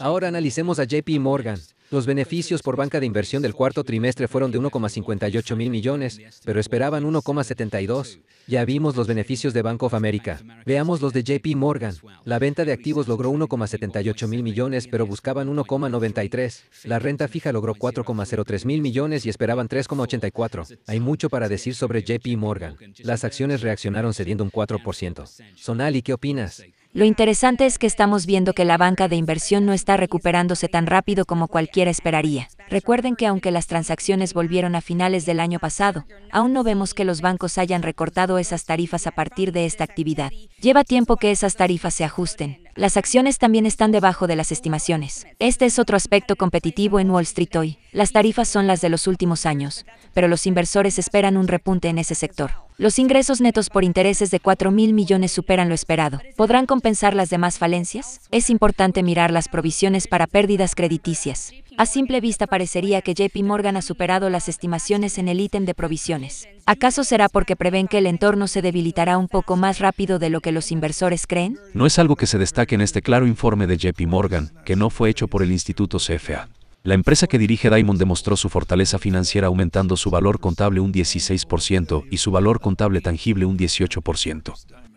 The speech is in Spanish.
Ahora analicemos a JP Morgan. Los beneficios por banca de inversión del cuarto trimestre fueron de 1,58 mil millones, pero esperaban 1,72. Ya vimos los beneficios de Bank of America. Veamos los de JP Morgan. La venta de activos logró 1,78 mil millones, pero buscaban 1,93. La renta fija logró 4,03 mil millones y esperaban 3,84. Hay mucho para decir sobre JP Morgan. Las acciones reaccionaron cediendo un 4%. Sonali, ¿qué opinas? Lo interesante es que estamos viendo que la banca de inversión no está recuperándose tan rápido como cualquiera esperaría. Recuerden que aunque las transacciones volvieron a finales del año pasado, aún no vemos que los bancos hayan recortado esas tarifas a partir de esta actividad. Lleva tiempo que esas tarifas se ajusten. Las acciones también están debajo de las estimaciones. Este es otro aspecto competitivo en Wall Street hoy. Las tarifas son las de los últimos años, pero los inversores esperan un repunte en ese sector. Los ingresos netos por intereses de 4 mil millones superan lo esperado. ¿Podrán compensar las demás falencias? Es importante mirar las provisiones para pérdidas crediticias. A simple vista parecería que JP Morgan ha superado las estimaciones en el ítem de provisiones. ¿Acaso será porque prevén que el entorno se debilitará un poco más rápido de lo que los inversores creen? No es algo que se destaque en este claro informe de JP Morgan, que no fue hecho por el Instituto CFA. La empresa que dirige Diamond demostró su fortaleza financiera aumentando su valor contable un 16% y su valor contable tangible un 18%.